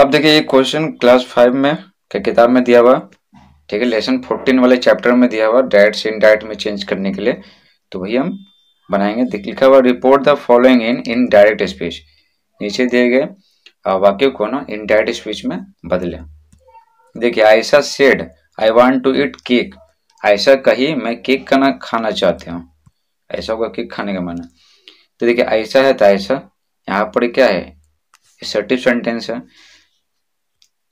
अब देखिए ये क्वेश्चन क्लास फाइव में क्या किताब में दिया हुआ ठीक है लेसन फोर्टीन वाले चैप्टर में दिया हुआ डाइट से डाइट में चेंज करने के लिए तो वही हम बनाएंगे देख लिखा हुआ report the following in indirect speech नीचे दिए गए वाक्य को ना इन डायरेक्ट स्पीच में बदले देखिए Ayesha said I want to eat cake ऐसा कही मैं केक का ना खाना चाहती हूँ ऐसा होगा केक खाने का मन तो देखिए ऐसा है तो ऐसा यहाँ पर क्या है एसर्टिव सेंटेंस है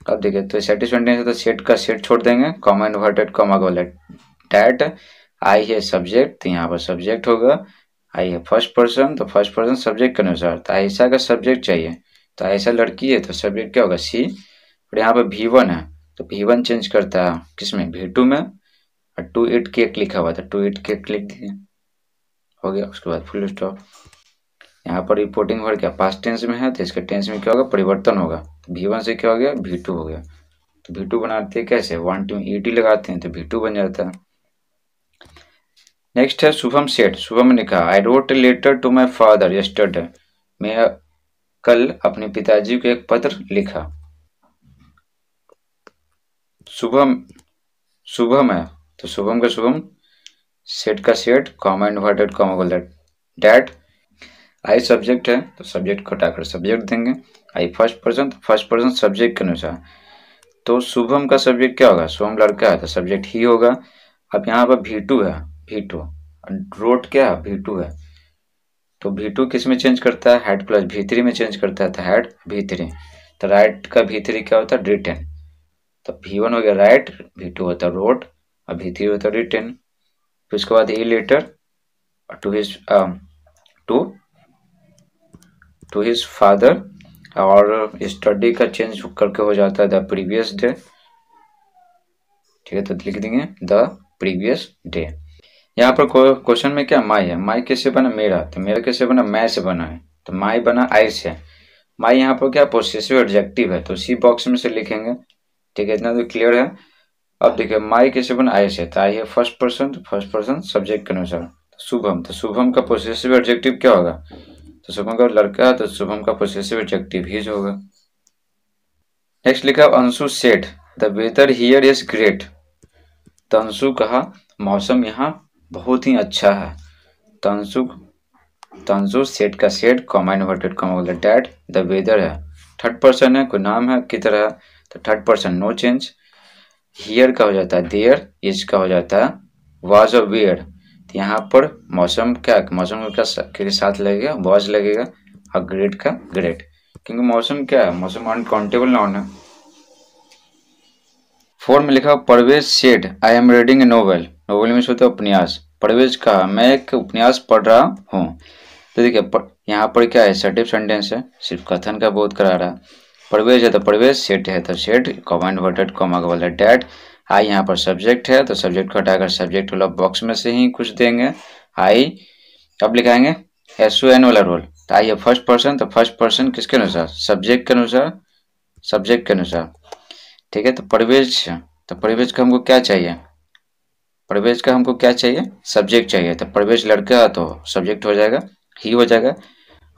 अब देखिए तो सेटिस्फेंट नहीं है तो सेट का सेट छोड़ देंगे कॉमन इन्वर्टेड कॉमा गोलेट डैट आई है सब्जेक्ट तो यहाँ पर सब्जेक्ट होगा आई है फर्स्ट पर्सन तो फर्स्ट पर्सन सब्जेक्ट के अनुसार तो ऐसा का सब्जेक्ट चाहिए तो ऐसा लड़की है तो सब्जेक्ट क्या होगा सी और यहाँ पर भी वन है तो भी वन चेंज करता है किस में भी टू में और टू एट केक लिखा हुआ था टू एट केक लिख दिए हो गया उसके बाद फुल स्टॉप यहाँ पर रिपोर्टिंग वर्ड क्या पास्ट टेंस में है तो इसके टेंस में क्या होगा परिवर्तन होगा भी वन से क्या हो गया भी टू हो गया तो भी टू बनाते हैं कैसे वन टू ई टी लगाते हैं तो भी टू बन जाता है नेक्स्ट है शुभम सेठ शुभम ने कहा I wrote letter to my father yesterday मैं कल अपने पिताजी को एक पत्र लिखा शुभम शुभम है तो शुभम का शुभम सेठ का सेठ कॉमा इन्वर्टेड कॉमा को डैट आई सब्जेक्ट है तो सब्जेक्ट घटाकर सब्जेक्ट देंगे आई फर्स्ट पर्सन तो फर्स्ट पर्सन सब्जेक्ट के अनुसार तो शुभम का सब्जेक्ट क्या होगा शुभम लड़का है तो सब्जेक्ट ही होगा अब यहाँ पर भी टू है भी टू रोट क्या है भी टू है तो भी टू किस में चेंज करता है हेड प्लस भी थ्री में चेंज करता है तो हेड भी थ्री तो राइट का भी थ्री क्या होता है रिटेन तो भी वन हो गया राइट भी टू होता है रोट और भी थ्री होता है रिटेन फिर उसके बाद ए लेटर और to his to his father और स्टडी का चेंज करके हो जाता है द प्रीवियस डे ठीक है तो लिख देंगे द प्रीवियस डे यहाँ पर क्वेश्चन में क्या माई है माई कैसे बना मेरा तो मेरा कैसे बना मैं से बना है तो माई बना आई से माई यहाँ पर क्या पोसेसिव एडजेक्टिव है तो सी बॉक्स में से लिखेंगे ठीक है इतना तो क्लियर है अब देखिए माई कैसे बना आई से तो आई है first person first person subject के अनुसार शुभम तो शुभम का पोसेसिव एडजेक्टिव क्या होगा तो शुभम का लड़का तो शुभम का पोसेसिव एडजेक्टिव हीज होगा नेक्स्ट लिखा Anshu Seth the weather here is great तो अंशु कहा मौसम यहाँ बहुत ही अच्छा है तो अंशु तो अंशु सेठ का Seth comma inverted comma that the weather है थर्ड पर्सन है कोई नाम है की तरह तो third person no change here का हो जाता है देयर इज का हो जाता है वाज और वेयर यहाँ पर मौसम क्या मौसम का के साथ लगेगा वॉज लगेगा और हाँ, ग्रेड का ग्रेड क्योंकि मौसम क्या है मौसम अनकाउंटेबल नाउन है फोर में लिखा Parvez said I am reading a novel novel में सोते उपन्यास परवेज का मैं एक उपन्यास पढ़ रहा हूँ तो देखिए यहाँ पर क्या है सर्टिव सेंटेंस है सिर्फ कथन का बोध करा रहा है परवेज है तो परवेज सेठ है तो सेठ कॉमा इन्वर्टेड कॉमा का है डैट आई यहाँ पर सब्जेक्ट है तो सब्जेक्ट को हटाकर सब्जेक्ट वाला बॉक्स में से ही कुछ देंगे आई अब लिखाएंगे एस यू एन वाला रोल तो आई है फर्स्ट पर्सन तो फर्स्ट पर्सन किसके अनुसार सब्जेक्ट के अनुसार सब्जेक्ट के अनुसार ठीक है तो परवेज तो परवेज का हमको क्या चाहिए परवेज का हमको क्या चाहिए सब्जेक्ट चाहिए तो परवेज लड़का तो सब्जेक्ट हो जाएगा ही हो जाएगा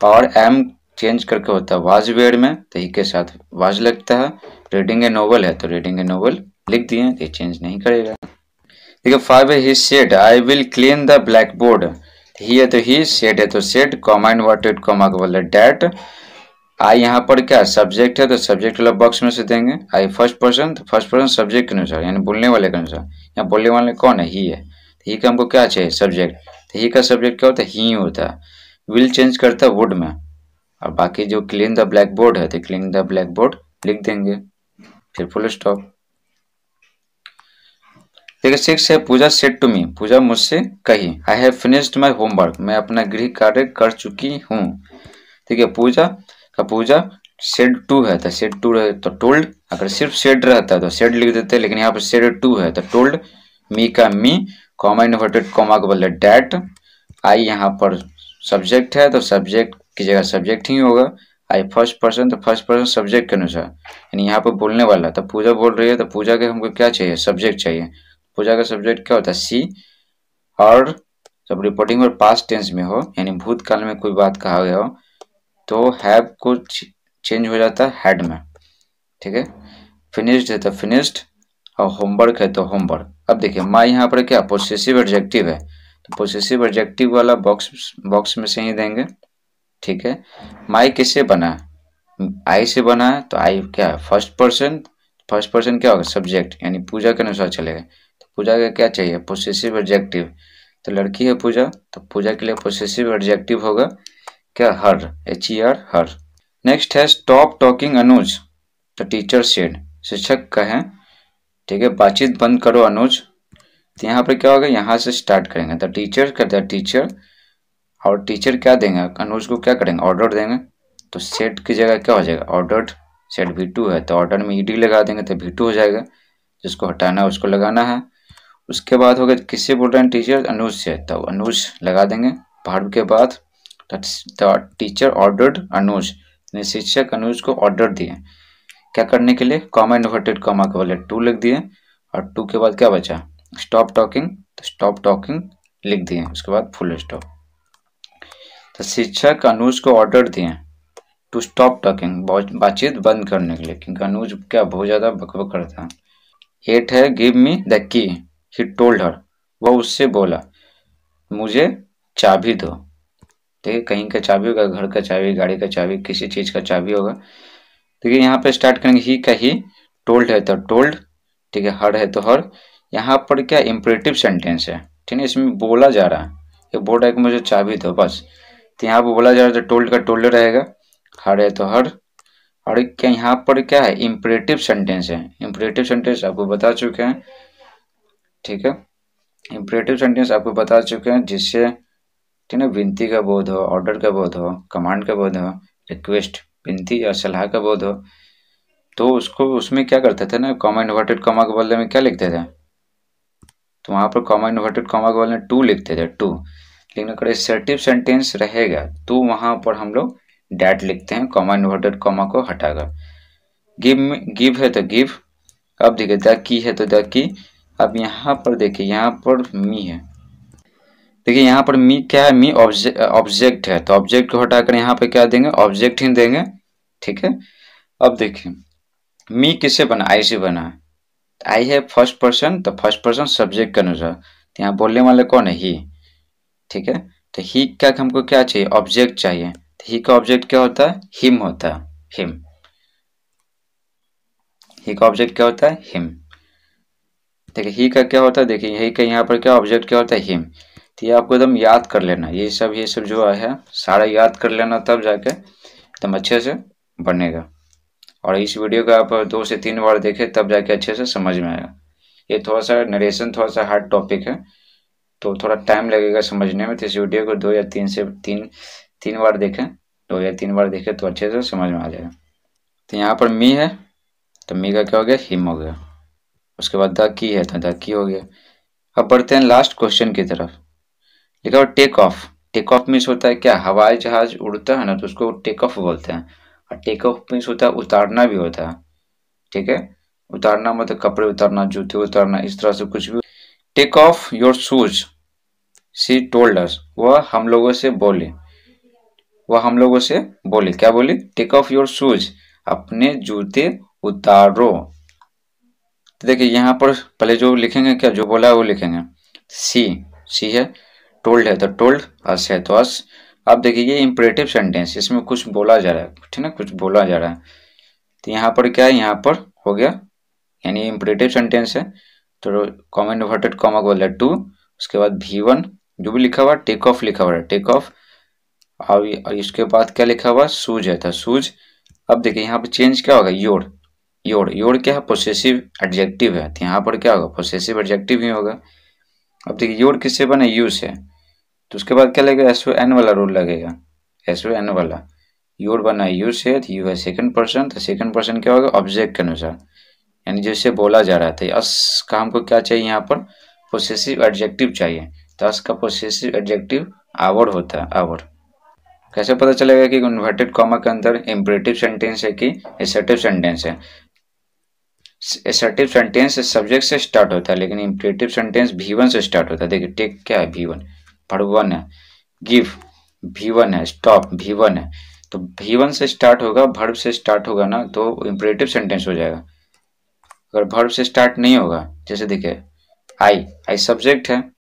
और एम चेंज करके होता है वाज वेड में तो ही के साथ वाज लगता है रीडिंग ए नोवेल है तो रीडिंग ए नोवेल लिख दिए ये चेंज नहीं करेगा देखिए five he said I will clean the blackboard he है तो ही सेड है तो सेड कॉमा इन्वर्टेड कॉमा को बोले डैट आई यहाँ पर क्या सब्जेक्ट है तो सब्जेक्ट वाला बॉक्स में से देंगे आई फर्स्ट पर्सन तो फर्स्ट पर्सन सब्जेक्ट के अनुसार यानी बोलने वाले के अनुसार यहाँ बोलने वाले कौन है ही है तो ही का हमको क्या चाहिए सब्जेक्ट तो ही का सब्जेक्ट क्या होता है ही होता है विल चेंज करता है वुड में और बाकी जो क्लीन द ब्लैक बोर्ड है तो क्लीन द ब्लैक बोर्ड लिख देंगे फिर फुल स्टॉप देखिए सिक्स है पूजा सेट टू मी पूजा मुझसे कही I have finished my homework मैं अपना गृह कार्य कर चुकी हूँ ठीक है पूजा का पूजा सेड टू है तो सेड टू है तो टोल्ड अगर सिर्फ सेड रहता है तो सेड लिख देते हैं लेकिन यहाँ पर सेड टू है तो टोल्ड मी का मी कॉमा इन्वर्टेड कॉमा को बदले डैट आई यहाँ पर सब्जेक्ट है तो सब्जेक्ट की जगह सब्जेक्ट ही होगा आई फर्स्ट पर्सन तो फर्स्ट पर्सन सब्जेक्ट के अनुसार यानी यहाँ पर बोलने वाला तो पूजा बोल रही है तो पूजा के हमको क्या चाहिए सब्जेक्ट चाहिए पूजा का सब्जेक्ट क्या होता है सी और जब रिपोर्टिंग और पास्ट टेंस में हो यानी भूतकाल में कोई बात कहा गया हो तो हैव को चेंज हो जाता है हैड में ठीक है फिनिश्ड है तो फिनिश्ड और होमवर्क है तो होमवर्क अब देखिए माँ यहाँ पर क्या पोसेसिव एडजेक्टिव है तो पोसेसिव एडजेक्टिव वाला बॉक्स बॉक्स में से ही देंगे ठीक है माई किससे बना आई से बना है तो आई क्या है फर्स्ट पर्सन फर्स्ट पर्सन क्या होगा सब्जेक्ट यानी पूजा के अनुसार चलेगा पूजा का क्या चाहिए पोसेसिव एडजेक्टिव तो लड़की है पूजा तो पूजा के लिए पोसेसिव एडजेक्टिव होगा क्या her H E R her next है स्टॉप टॉकिंग अनुज तो टीचर सेड शिक्षक कहें ठीक है बातचीत बंद करो अनुज तो यहाँ पर क्या होगा यहाँ से स्टार्ट करेंगे तो टीचर कर हैं टीचर और टीचर क्या देंगे अनुज को क्या करेंगे ऑर्डर देंगे तो सेट की जगह क्या हो जाएगा ऑर्डर सेट वी टू है तो ऑर्डर में ई e डी लगा देंगे तो वी टू हो जाएगा जिसको हटाना है उसको लगाना है उसके बाद हो गया किससे बोल रहे हैं टीचर अनुज से तो अनुज लगा देंगे भार्ब के बाद टीचर ऑर्डर्ड अनुज शिक्षक अनुज को ऑर्डर दिए क्या करने के लिए कॉमा इन्वर्टेड कॉमा के बोले टू लिख दिए और टू के बाद क्या बचा स्टॉप टॉकिंग तो स्टॉप टॉकिंग लिख दिए उसके बाद फुल स्टॉप तो शिक्षक अनुज को ऑर्डर दिए टू स्टॉप टॉकिंग बातचीत बंद करने के लिए क्योंकि अनुज क्या बहुत ज़्यादा बकबक करता है एट है give me the key he told her वह उससे बोला मुझे चाबी दो देखिए कहीं का चाबी होगा घर का चाबी गाड़ी का चाबी किसी चीज़ का चाबी होगा देखिए यहाँ पर स्टार्ट करेंगे ही का ही टोल्ड है तो टोल्ड ठीक है हर है तो हर यहाँ पर क्या इम्परेटिव सेंटेंस है ठीक है इसमें बोला जा रहा है ये बोल रहा है कि मुझे चाबी दो बस तो यहाँ पर बोला जा रहा है तो टोल्ड का टोल्ड रहेगा हर है तो हर और क्या यहाँ पर क्या है इम्परेटिव सेंटेंस है इम्परेटिव सेंटेंस आपको बता चुके हैं ठीक है इम्परेटिव सेंटेंस आपको बता चुके हैं जिससे ठीक है विनती का बोध हो ऑर्डर का बोध हो कमांड का बोध हो रिक्वेस्ट विनती या सलाह का बोध हो तो उसको उसमें क्या करते थे ना कॉमा इन्वर्टेड कॉमा के बदले में क्या लिखते थे तो वहाँ पर कॉमा इन्वर्टेड कॉमा के बदले में टू लिखते थे टू लेकिन अगर एसर्टिव सेंटेंस रहेगा तो वहाँ पर हम लोग डैट लिखते हैं कॉमा इन्वर्टेड कॉमा को हटाकर गिव गिव है तो गिव अब देखिए द की है तो द की अब यहाँ पर देखिए यहाँ पर मी है देखिए यहाँ पर मी क्या है मी ऑब्जेक्ट है तो ऑब्जेक्ट को हटाकर यहाँ पर क्या देंगे ऑब्जेक्ट ही देंगे ठीक है अब देखिए मी किसे बना आई से बना आई है फर्स्ट पर्सन तो फर्स्ट पर्सन सब्जेक्ट के अनुसार तो यहाँ बोलने वाले कौन है ही ठीक है तो ही का हमको क्या चाहिए ऑब्जेक्ट चाहिए तो ही का ऑब्जेक्ट क्या होता है हिम होता है हिम ही का ऑब्जेक्ट क्या होता है हिम देखिए ही का क्या होता है देखिए यही का यहाँ पर क्या ऑब्जेक्ट क्या होता है हिम तो ये आपको एकदम याद कर लेना ये सब ये सब जो है सारा याद कर लेना तब जाके एकदम अच्छे से बनेगा और इस वीडियो का आप दो से तीन बार देखें तब जाके अच्छे से समझ में आएगा ये थोड़ा सा नरेशन थोड़ा सा हार्ड टॉपिक है तो थोड़ा टाइम लगेगा समझने में तो इस वीडियो को दो या तीन से तीन तीन बार देखें दो या तीन बार देखें तो अच्छे से समझ में आ जाएगा तो यहाँ पर मी है तो मी का क्या हो गया हिम हो गया उसके बाद द की है तो द की हो गया अब बढ़ते हैं लास्ट क्वेश्चन की तरफ लिखा हुआ take off take off means होता है क्या हवाई जहाज उड़ता है ना तो उसको टेक ऑफ बोलते हैं और टेक ऑफ मीन्स होता है उतारना भी होता है ठीक है उतारना मतलब कपड़े उतारना जूते उतारना इस तरह से कुछ भी take off your shoes she told us वह हम लोगों से बोले वह हम लोगों से बोले क्या बोले टेक ऑफ योर शूज अपने जूते उतारो तो देखिए यहाँ पर पहले जो लिखेंगे क्या जो बोला है वो लिखेंगे सी सी है टोल्ड है तो टोल्ड अस है तो अस अब देखिए ये इम्परेटिव सेंटेंस इसमें कुछ बोला जा रहा है ठीक ना कुछ बोला जा रहा है तो यहाँ पर क्या है यहाँ पर हो गया यानी इम्परेटिव सेंटेंस है तो कॉमन इन्वर्टेड कॉमा बोल रहा टू उसके बाद भी वन जो भी लिखा हुआ टेक ऑफ लिखा हुआ है टेक ऑफ और इसके बाद क्या लिखा हुआ सूज है था तो सूज अब देखिए यहाँ पर चेंज क्या होगा योर योड़ योड़ क्या है पोसेसिव एडजेक्टिव है तो यहाँ पर क्या होगा पोसेसिव एडजेक्टिव ही होगा अब देखिए योड़ किससे बने यू से तो उसके बाद क्या लगेगा एस ओ एन वाला रूल लगेगा एस ओ एन वाला योर बना यू से तो यू है सेकंड पर्सन तो सेकंड पर्सन क्या होगा ऑब्जेक्ट के अनुसार यानी जैसे बोला जा रहा था अस तो का हमको क्या चाहिए यहाँ पर पोसेसिव एडजेक्टिव चाहिए तो अस का पोसेसिव एडजेक्टिव आवर होता है आवर कैसे पता चलेगा कि इन्वर्टेड कॉमा के अंदर इम्परेटिव सेंटेंस है कि एसेटिव सेंटेंस है एसर्टिव सेंटेंस सब्जेक्ट से स्टार्ट होता है लेकिन इम्परेटिव सेंटेंस भी वन से स्टार्ट होता है देखिए टेक क्या है भी वन वन है गिव भी वन है स्टॉप भी वन है तो भी वन से स्टार्ट होगा भर्व से स्टार्ट होगा ना तो इम्परेटिव सेंटेंस हो जाएगा अगर भर्व से स्टार्ट नहीं होगा जैसे देखिए आई आई सब्जेक्ट है